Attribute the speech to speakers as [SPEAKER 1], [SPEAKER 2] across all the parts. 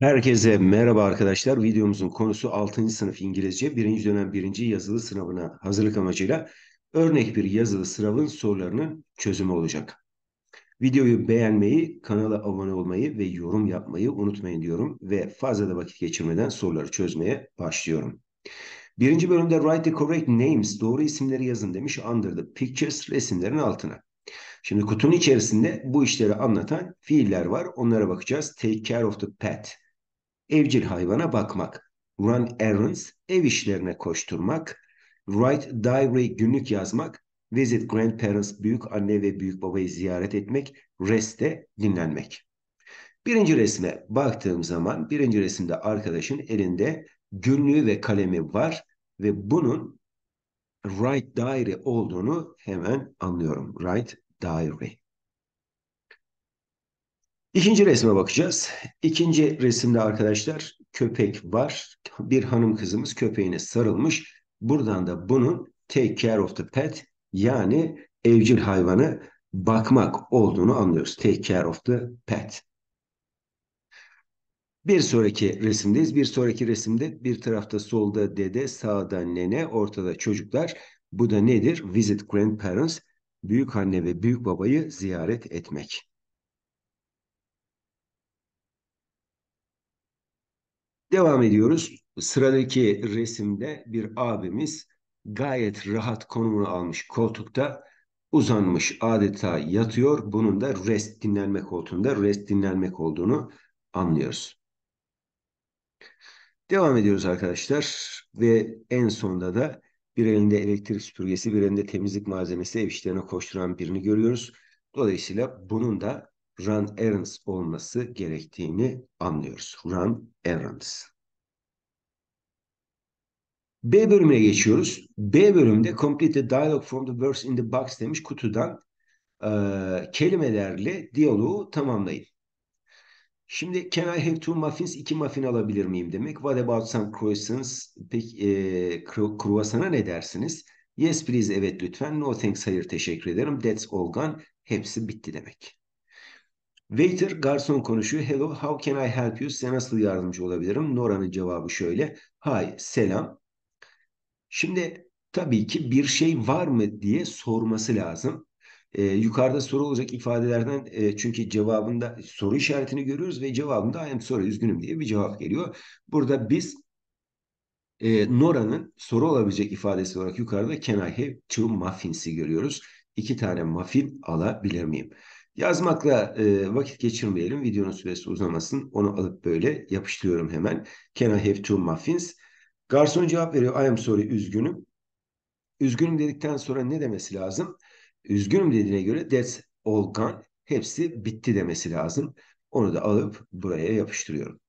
[SPEAKER 1] Herkese merhaba arkadaşlar. Videomuzun konusu 6. sınıf İngilizce 1. dönem 1. yazılı sınavına hazırlık amacıyla örnek bir yazılı sınavın sorularının çözümü olacak. Videoyu beğenmeyi, kanala abone olmayı ve yorum yapmayı unutmayın diyorum ve fazla da vakit geçirmeden soruları çözmeye başlıyorum. Birinci bölümde write the correct names, doğru isimleri yazın demiş under the pictures resimlerin altına. Şimdi kutunun içerisinde bu işleri anlatan fiiller var. Onlara bakacağız. Take care of the pet evcil hayvana bakmak, run errands, ev işlerine koşturmak, write diary, günlük yazmak, visit grandparents, büyük anne ve büyük babayı ziyaret etmek, rest de dinlenmek. Birinci resme baktığım zaman birinci resimde arkadaşın elinde günlüğü ve kalemi var ve bunun write diary olduğunu hemen anlıyorum. Write diary. İkinci resme bakacağız. İkinci resimde arkadaşlar köpek var. Bir hanım kızımız köpeğine sarılmış. Buradan da bunun take care of the pet yani evcil hayvanı bakmak olduğunu anlıyoruz. Take care of the pet. Bir sonraki resimdeyiz. Bir sonraki resimde bir tarafta solda dede, sağda nene, ortada çocuklar. Bu da nedir? Visit grandparents. Büyük anne ve büyük babayı ziyaret etmek. Devam ediyoruz. Sıradaki resimde bir abimiz gayet rahat konumunu almış koltukta uzanmış adeta yatıyor. Bunun da rest dinlenme koltuğunda rest dinlenmek olduğunu anlıyoruz. Devam ediyoruz arkadaşlar ve en sonda da bir elinde elektrik süpürgesi, bir elinde temizlik malzemesi ev işlerine koşturan birini görüyoruz. Dolayısıyla bunun da run errands olması gerektiğini anlıyoruz. Run errands. B bölümüne geçiyoruz. B bölümde complete the dialogue from the words in the box demiş kutudan e, kelimelerle diyaloğu tamamlayın. Şimdi can I have two muffins? İki muffin alabilir miyim demek. What about some croissants? Peki e, kruvasana ne dersiniz? Yes please evet lütfen. No thanks hayır teşekkür ederim. That's all gone. Hepsi bitti demek. Waiter garson konuşuyor. Hello, how can I help you? Size nasıl yardımcı olabilirim? Nora'nın cevabı şöyle. Hi, selam. Şimdi tabii ki bir şey var mı diye sorması lazım. Ee, yukarıda soru olacak ifadelerden e, çünkü cevabında soru işaretini görüyoruz ve cevabında I am sorry, üzgünüm diye bir cevap geliyor. Burada biz e, Nora'nın soru olabilecek ifadesi olarak yukarıda can I have two muffins'i görüyoruz. İki tane muffin alabilir miyim? Yazmakla e, vakit geçirmeyelim. Videonun süresi uzamasın. Onu alıp böyle yapıştırıyorum hemen. Can I have two muffins? Garson cevap veriyor. I am sorry, üzgünüm. Üzgünüm dedikten sonra ne demesi lazım? Üzgünüm dediğine göre that's all gone. Hepsi bitti demesi lazım. Onu da alıp buraya yapıştırıyorum.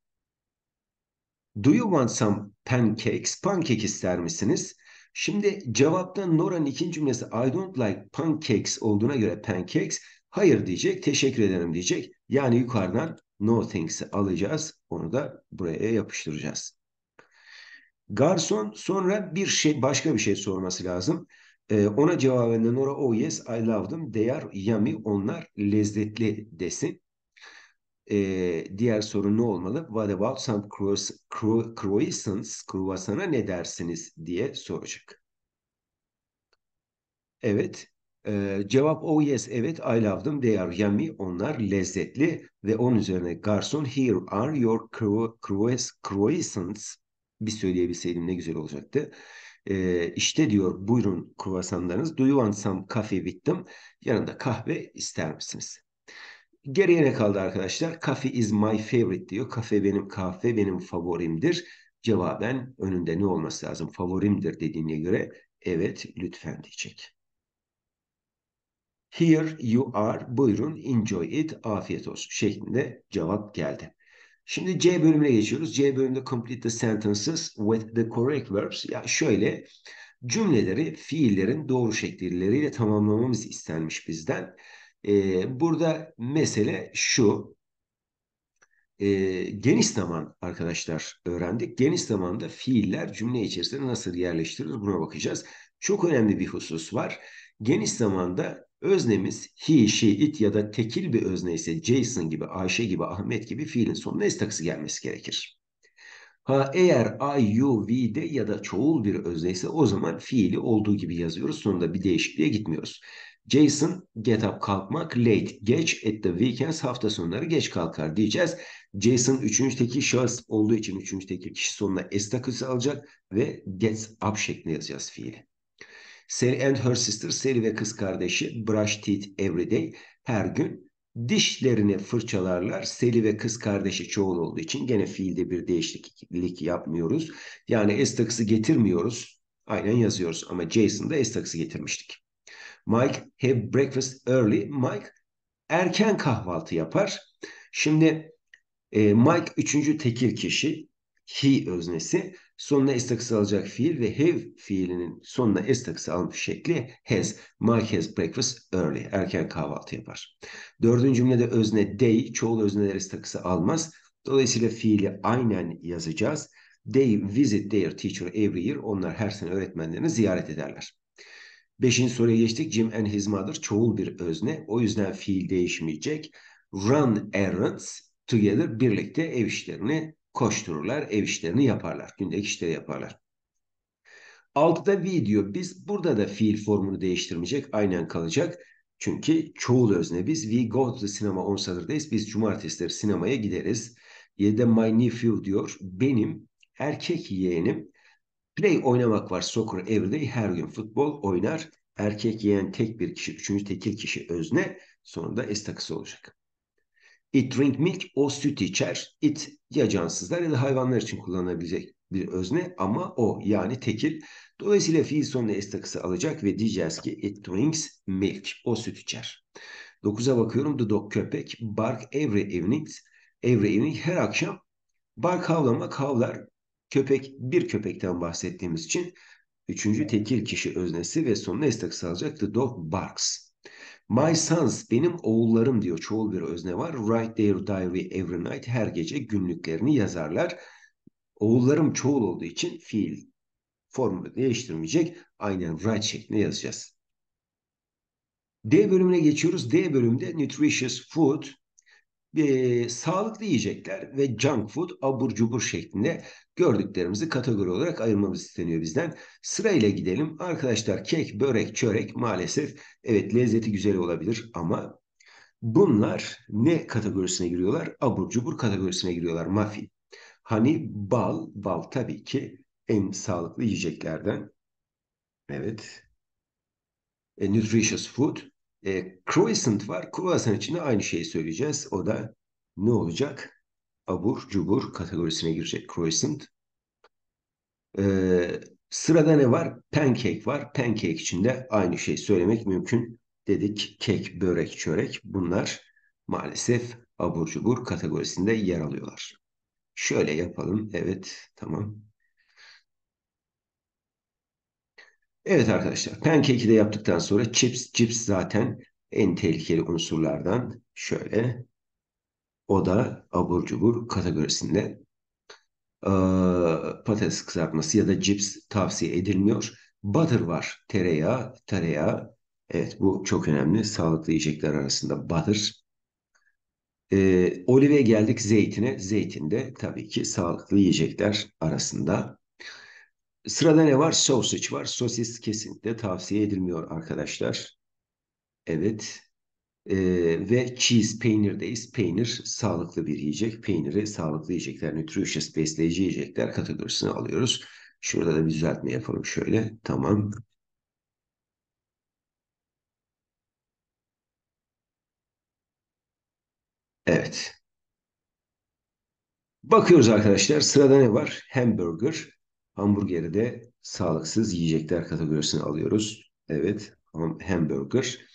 [SPEAKER 1] Do you want some pancakes? Pancake ister misiniz? Şimdi cevapta Nora'nın ikinci cümlesi I don't like pancakes olduğuna göre pancakes Hayır diyecek, teşekkür ederim diyecek. Yani yukarıdan no thanks'i alacağız. Onu da buraya yapıştıracağız. Garson sonra bir şey başka bir şey sorması lazım. Ee, ona cevaben Nora oh yes I loved them. They are yummy. Onlar lezzetli desin. Ee, diğer soru ne olmalı? What about some croissants? Kruvasana ne dersiniz diye soracak. Evet. Ee, cevap oh yes evet I love them they are yummy onlar lezzetli ve onun üzerine garson here are your croissants bir söyleyebilseydim ne güzel olacaktı. Ee, işte diyor buyurun kruvasanlarınız do you want some coffee with them yanında kahve ister misiniz? Geriye ne kaldı arkadaşlar? Coffee is my favorite diyor. Kafe benim kahve benim favorimdir. Cevaben önünde ne olması lazım? Favorimdir dediğine göre evet lütfen diyecek. Here you are. Buyurun enjoy it. Afiyet olsun şeklinde cevap geldi. Şimdi C bölümüne geçiyoruz. C bölümünde complete the sentences with the correct verbs. Ya şöyle cümleleri fiillerin doğru şekilleriyle tamamlamamız istenmiş bizden. Ee, burada mesele şu. E, geniş zaman arkadaşlar öğrendik. Geniş zamanda fiiller cümle içerisinde nasıl yerleştirilir buna bakacağız. Çok önemli bir husus var. Geniş zamanda Öznemiz he, she, it ya da tekil bir özne ise Jason gibi, Ayşe gibi, Ahmet gibi fiilin sonuna es takısı gelmesi gerekir. Ha eğer I, you, we de ya da çoğul bir özne ise o zaman fiili olduğu gibi yazıyoruz. Sonunda bir değişikliğe gitmiyoruz. Jason get up kalkmak, late geç, at the weekends hafta sonları geç kalkar diyeceğiz. Jason üçüncü tekil şahıs olduğu için üçüncü tekil kişi sonuna s takısı alacak ve gets up şeklinde yazacağız fiili. Sally and Her Sister, Sally ve kız kardeşi Brush Teeth Every Day her gün dişlerini fırçalarlar. Sally ve kız kardeşi çoğul olduğu için gene fiilde bir değişiklik yapmıyoruz. Yani s takısı getirmiyoruz. Aynen yazıyoruz ama Jason'da s takısı getirmiştik. Mike have breakfast early. Mike erken kahvaltı yapar. Şimdi e, Mike üçüncü tekil kişi, he öznesi sonuna s alacak fiil ve have fiilinin sonuna s takısı almış şekli has. Mike has breakfast early. Erken kahvaltı yapar. Dördüncü cümlede özne day çoğul özneler s almaz. Dolayısıyla fiili aynen yazacağız. They visit their teacher every year. Onlar her sene öğretmenlerini ziyaret ederler. Beşinci soruya geçtik. Jim and his mother çoğul bir özne. O yüzden fiil değişmeyecek. Run errands together birlikte ev işlerini koştururlar, ev işlerini yaparlar, gündelik işleri yaparlar. Altıda video, Biz burada da fiil formunu değiştirmeyecek, aynen kalacak. Çünkü çoğul özne biz. We go to the cinema on Saturday's. Biz cumartesileri sinemaya gideriz. Yedide my nephew diyor. Benim erkek yeğenim play oynamak var soccer every Her gün futbol oynar. Erkek yeğen tek bir kişi, üçüncü tekil kişi özne. Sonunda S takısı olacak. It drink milk o süt içer. It ya cansızlar ya da hayvanlar için kullanılabilecek bir özne ama o yani tekil. Dolayısıyla fiil sonuna s takısı alacak ve diyeceğiz ki it drinks milk. O süt içer. 9'a bakıyorum. The dog köpek bark every evening. Every evening her akşam bark havlamak kavlar. Köpek bir köpekten bahsettiğimiz için üçüncü tekil kişi öznesi ve sonuna s takısı alacak. The dog barks. My sons benim oğullarım diyor çoğul bir özne var. Write their diary every night her gece günlüklerini yazarlar. Oğullarım çoğul olduğu için fiil formunu değiştirmeyecek. Aynen write şeklinde yazacağız. D bölümüne geçiyoruz. D bölümde nutritious food, e, sağlıklı yiyecekler ve junk food, abur cubur şeklinde gördüklerimizi kategori olarak ayırmamız isteniyor bizden. Sırayla gidelim. Arkadaşlar kek, börek, çörek maalesef evet lezzeti güzel olabilir ama bunlar ne kategorisine giriyorlar? Abur cubur kategorisine giriyorlar. Mafi. Hani bal, bal tabii ki en sağlıklı yiyeceklerden. Evet. E, nutritious food. E, croissant var. Croissant için de aynı şeyi söyleyeceğiz. O da ne olacak? abur cubur kategorisine girecek croissant. Ee, sırada ne var? Pancake var. Pancake içinde aynı şey söylemek mümkün. Dedik kek, börek, çörek bunlar maalesef abur cubur kategorisinde yer alıyorlar. Şöyle yapalım. Evet tamam. Evet arkadaşlar pancake'i de yaptıktan sonra chips, chips zaten en tehlikeli unsurlardan. Şöyle o da abur cubur kategorisinde. Ee, patates kızartması ya da cips tavsiye edilmiyor. Butter var. Tereyağı, tereyağı. Evet bu çok önemli. Sağlıklı yiyecekler arasında butter. Ee, olive geldik zeytine. Zeytin de tabii ki sağlıklı yiyecekler arasında. Sırada ne var? Sausage var. Sosis kesinlikle tavsiye edilmiyor arkadaşlar. Evet. Ee, ve cheese peynirdeyiz. Peynir sağlıklı bir yiyecek. Peyniri sağlıklı yiyecekler, nutritious besleyici yiyecekler kategorisine alıyoruz. Şurada da bir düzeltme yapalım şöyle. Tamam. Evet. Bakıyoruz arkadaşlar sırada ne var? Hamburger. Hamburgeri de sağlıksız yiyecekler kategorisine alıyoruz. Evet hamburger.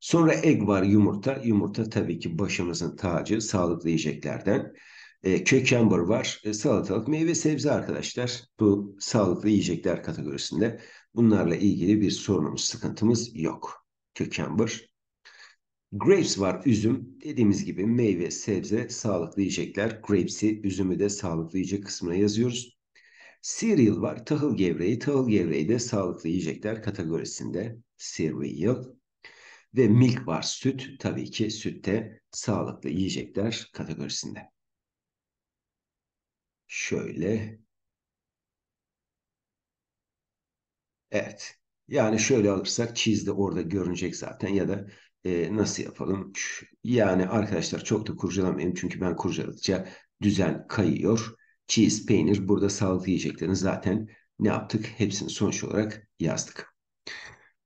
[SPEAKER 1] Sonra egg var yumurta. Yumurta tabii ki başımızın tacı sağlıklı yiyeceklerden. E, kökember var. E, salatalık, meyve, sebze arkadaşlar. Bu sağlıklı yiyecekler kategorisinde. Bunlarla ilgili bir sorunumuz, sıkıntımız yok. Kökember. Grapes var, üzüm. Dediğimiz gibi meyve, sebze, sağlıklı yiyecekler. Grapes'i, üzümü de sağlıklı yiyecek kısmına yazıyoruz. Cereal var, tahıl gevreği. Tahıl gevreği de sağlıklı yiyecekler kategorisinde. Cereal ve milk var süt tabii ki sütte sağlıklı yiyecekler kategorisinde. Şöyle. Evet. Yani şöyle alırsak cheese de orada görünecek zaten ya da e, nasıl yapalım? Yani arkadaşlar çok da kurcalamayayım çünkü ben kurcaladıkça düzen kayıyor. Cheese, peynir burada sağlıklı yiyeceklerini zaten ne yaptık? Hepsini sonuç olarak yazdık.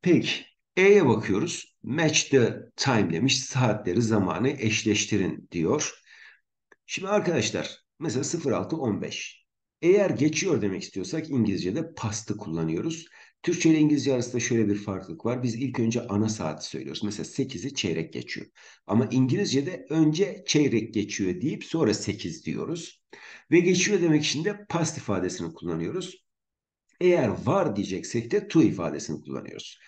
[SPEAKER 1] Peki E'ye bakıyoruz. Match the time demiş. Saatleri, zamanı eşleştirin diyor. Şimdi arkadaşlar mesela 06.15. Eğer geçiyor demek istiyorsak İngilizce'de pastı kullanıyoruz. Türkçe ile İngilizce arasında şöyle bir farklılık var. Biz ilk önce ana saati söylüyoruz. Mesela 8'i çeyrek geçiyor. Ama İngilizce'de önce çeyrek geçiyor deyip sonra 8 diyoruz. Ve geçiyor demek için de past ifadesini kullanıyoruz. Eğer var diyeceksek de to ifadesini kullanıyoruz.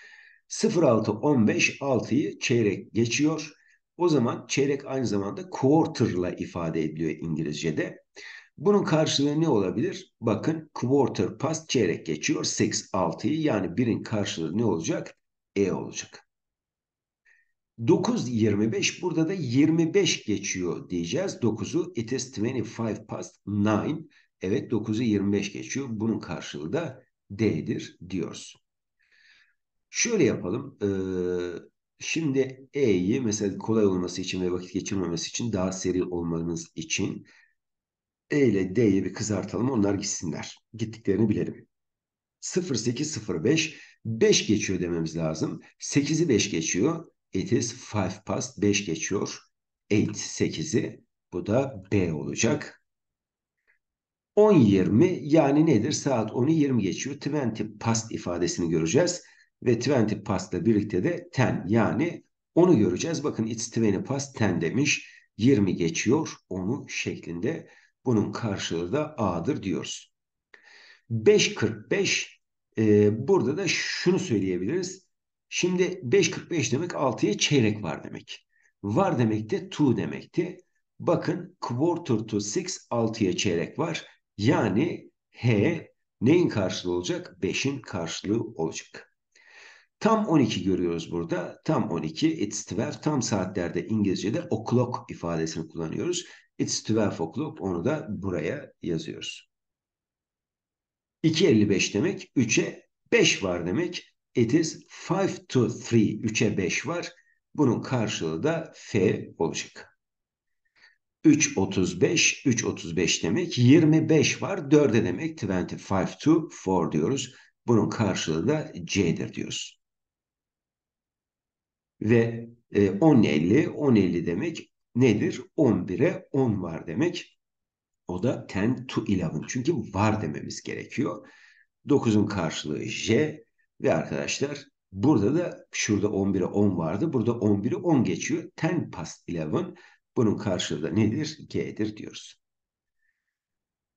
[SPEAKER 1] 0.6-15 6'yı çeyrek geçiyor. O zaman çeyrek aynı zamanda quarter'la ifade ediliyor İngilizce'de. Bunun karşılığı ne olabilir? Bakın quarter past çeyrek geçiyor. 6 6'yı yani birin karşılığı ne olacak? E olacak. 9.25 burada da 25 geçiyor diyeceğiz. 9'u it is 25 past 9. Evet 9'u 25 geçiyor. Bunun karşılığı da D'dir diyoruz. Şöyle yapalım. şimdi E'yi mesela kolay olması için ve vakit geçirmemesi için daha seri olmamız için E ile D'yi bir kızartalım. Onlar gitsinler. Gittiklerini bilelim. 08 05. 5 geçiyor dememiz lazım. 8'i 5 geçiyor. It is 5 past 5 geçiyor. 8 8'i bu da B olacak. 10.20 yani nedir? Saat 10'u 20 geçiyor. 20 past ifadesini göreceğiz ve 20 past'la birlikte de 10 yani onu göreceğiz. Bakın it's 20 past 10 demiş. 20 geçiyor onu şeklinde. Bunun karşılığı da A'dır diyoruz. 5.45 e, burada da şunu söyleyebiliriz. Şimdi 5.45 demek 6'ya çeyrek var demek. Var demek de to demekti. Bakın quarter to 6 6'ya çeyrek var. Yani H neyin karşılığı olacak? 5'in karşılığı olacak. Tam 12 görüyoruz burada. Tam 12. It's 12. Tam saatlerde İngilizce'de o'clock ifadesini kullanıyoruz. It's 12 o'clock. Onu da buraya yazıyoruz. 2.55 demek. 3'e 5 var demek. It is 5 to 3. 3'e 5 var. Bunun karşılığı da F olacak. 3.35, 3.35 demek. 25 var. 4'e demek. 25 to 4 diyoruz. Bunun karşılığı da C'dir diyoruz. Ve e, 10 50, 10 50 demek nedir? 11'e 10 var demek. O da 10 to 11. Çünkü var dememiz gerekiyor. 9'un karşılığı J ve arkadaşlar burada da şurada 11'e 10 vardı. Burada 11'e 10 geçiyor. 10 past 11. Bunun karşılığı da nedir? G'dir diyoruz.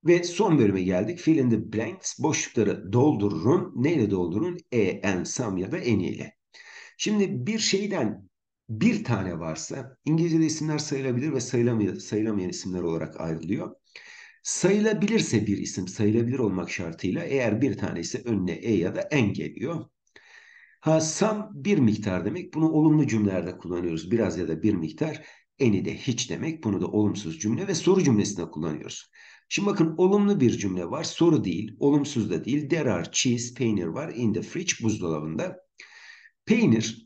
[SPEAKER 1] Ve son bölüme geldik. Fill in the blanks. Boşlukları doldururun. Neyle doldurun? E, en, sam ya da en ile. Şimdi bir şeyden bir tane varsa İngilizce'de isimler sayılabilir ve sayılamay sayılamayan isimler olarak ayrılıyor. Sayılabilirse bir isim sayılabilir olmak şartıyla eğer bir tane ise önüne e ya da en geliyor. Ha sam bir miktar demek. Bunu olumlu cümlelerde kullanıyoruz. Biraz ya da bir miktar. Eni de hiç demek. Bunu da olumsuz cümle ve soru cümlesinde kullanıyoruz. Şimdi bakın olumlu bir cümle var. Soru değil. Olumsuz da değil. There are cheese, peynir var. In the fridge, buzdolabında. Peynir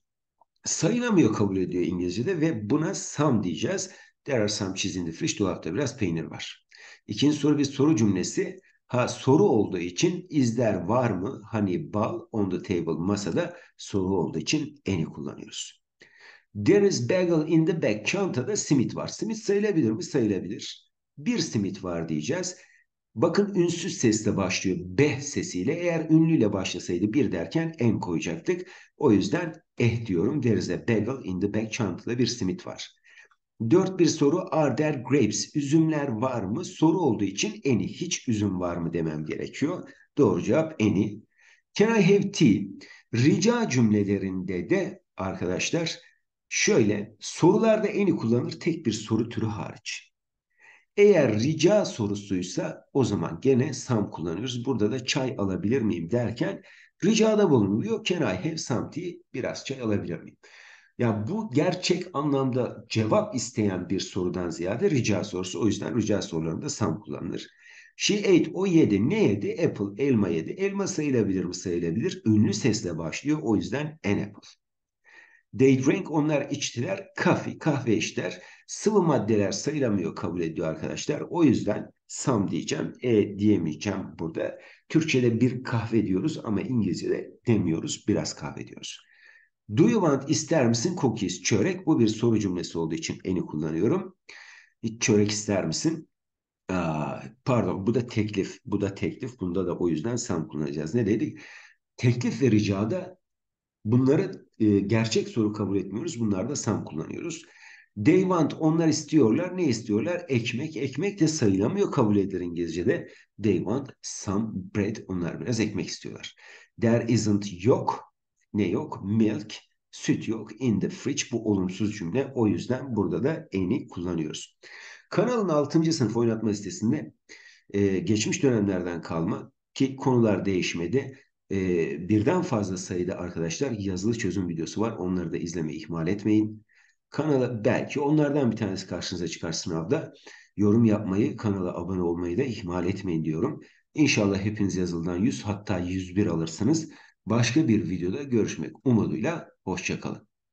[SPEAKER 1] sayılamıyor kabul ediyor İngilizce'de ve buna some diyeceğiz. There are some cheese in the fridge. Dolapta biraz peynir var. İkinci soru bir soru cümlesi. Ha soru olduğu için izler var mı? Hani bal on the table masada soru olduğu için eni kullanıyoruz. There is bagel in the bag. Çantada simit var. Simit sayılabilir mi? Sayılabilir. Bir simit var diyeceğiz. Bakın ünsüz sesle başlıyor. B sesiyle. Eğer ünlüyle başlasaydı bir derken en koyacaktık. O yüzden eh diyorum. There is a bagel in the back çantada bir simit var. Dört bir soru are there grapes? Üzümler var mı? Soru olduğu için any hiç üzüm var mı demem gerekiyor. Doğru cevap any. Can I have tea? Rica cümlelerinde de arkadaşlar şöyle sorularda any kullanır tek bir soru türü hariç. Eğer rica sorusuysa o zaman gene sam kullanıyoruz. Burada da çay alabilir miyim derken ricada bulunuyor. Can I have some tea? Biraz çay alabilir miyim? Ya yani bu gerçek anlamda cevap isteyen bir sorudan ziyade rica sorusu. O yüzden rica sorularında sam kullanılır. She ate, o yedi. Ne yedi? Apple, elma yedi. Elma sayılabilir mi? Sayılabilir. Ünlü sesle başlıyor. O yüzden an apple. They drink, onlar içtiler. Kafi kahve içtiler. Sıvı maddeler sayılamıyor kabul ediyor arkadaşlar. O yüzden sam diyeceğim. E diyemeyeceğim burada. Türkçe'de bir kahve diyoruz ama İngilizce'de demiyoruz. Biraz kahve diyoruz. Do you want ister misin cookies? Çörek bu bir soru cümlesi olduğu için eni kullanıyorum. Çörek ister misin? pardon bu da teklif. Bu da teklif. Bunda da o yüzden sam kullanacağız. Ne dedik? Teklif ve ricada Bunları e, gerçek soru kabul etmiyoruz. da sam kullanıyoruz. They want onlar istiyorlar. Ne istiyorlar? Ekmek. Ekmek de sayılamıyor kabul edilir İngilizce'de. They want some bread. Onlar biraz ekmek istiyorlar. There isn't yok. Ne yok? Milk. Süt yok. In the fridge. Bu olumsuz cümle. O yüzden burada da any kullanıyoruz. Kanalın 6. sınıf oynatma listesinde e, geçmiş dönemlerden kalma ki konular değişmedi e, birden fazla sayıda arkadaşlar yazılı çözüm videosu var. Onları da izlemeyi ihmal etmeyin. Kanala belki onlardan bir tanesi karşınıza çıkar sınavda. Yorum yapmayı, kanala abone olmayı da ihmal etmeyin diyorum. İnşallah hepiniz yazıldan 100 hatta 101 alırsınız. Başka bir videoda görüşmek umuduyla hoşçakalın.